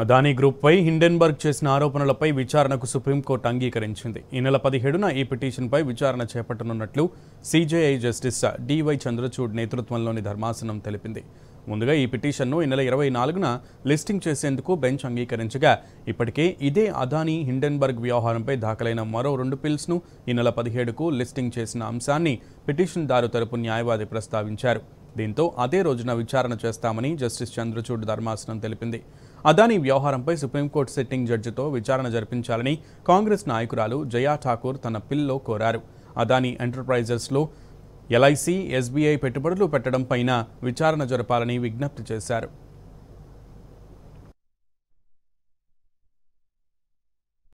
Adani గ్రూప్పై Hindenburg చేసిన ఆరోపణలపై విచారణకు సుప్రీంకోర్టు అంగీకరించింది ఈ నెల పదిహేడున ఈ పిటిషన్పై విచారణ చేపట్టనున్నట్లు సిజేఐ జస్టిస్ డివై చంద్రచూడ్ నేతృత్వంలోని ధర్మాసనం తెలిపింది ముందుగా ఈ పిటిషన్ను ఈ నెల ఇరవై నాలుగున లిస్టింగ్ చేసేందుకు బెంచ్ అంగీకరించగా ఇప్పటికే ఇదే అదానీ హిండెన్బర్గ్ వ్యవహారంపై దాఖలైన మరో రెండు పిల్స్ను ఈ నెల పదిహేడుకు లిస్టింగ్ చేసిన అంశాన్ని పిటిషన్దారు తరపు న్యాయవాది ప్రస్తావించారు దీంతో అదే రోజున విచారణ చేస్తామని జస్టిస్ చంద్రచూడ్ ధర్మాసనం తెలిపింది అదానీ వ్యవహారంపై సుప్రీంకోర్టు సిట్టింగ్ జడ్జితో విచారణ జరిపించాలని కాంగ్రెస్ నాయకురాలు జయా ఠాకూర్ తన పిల్లో కోరారు అదానీ ఎంటర్ప్రైజెస్లో ఎల్ఐసి ఎస్బీఐ పెట్టుబడులు పెట్టడంపైన విచారణ జరపాలని విజ్ఞప్తి చేశారు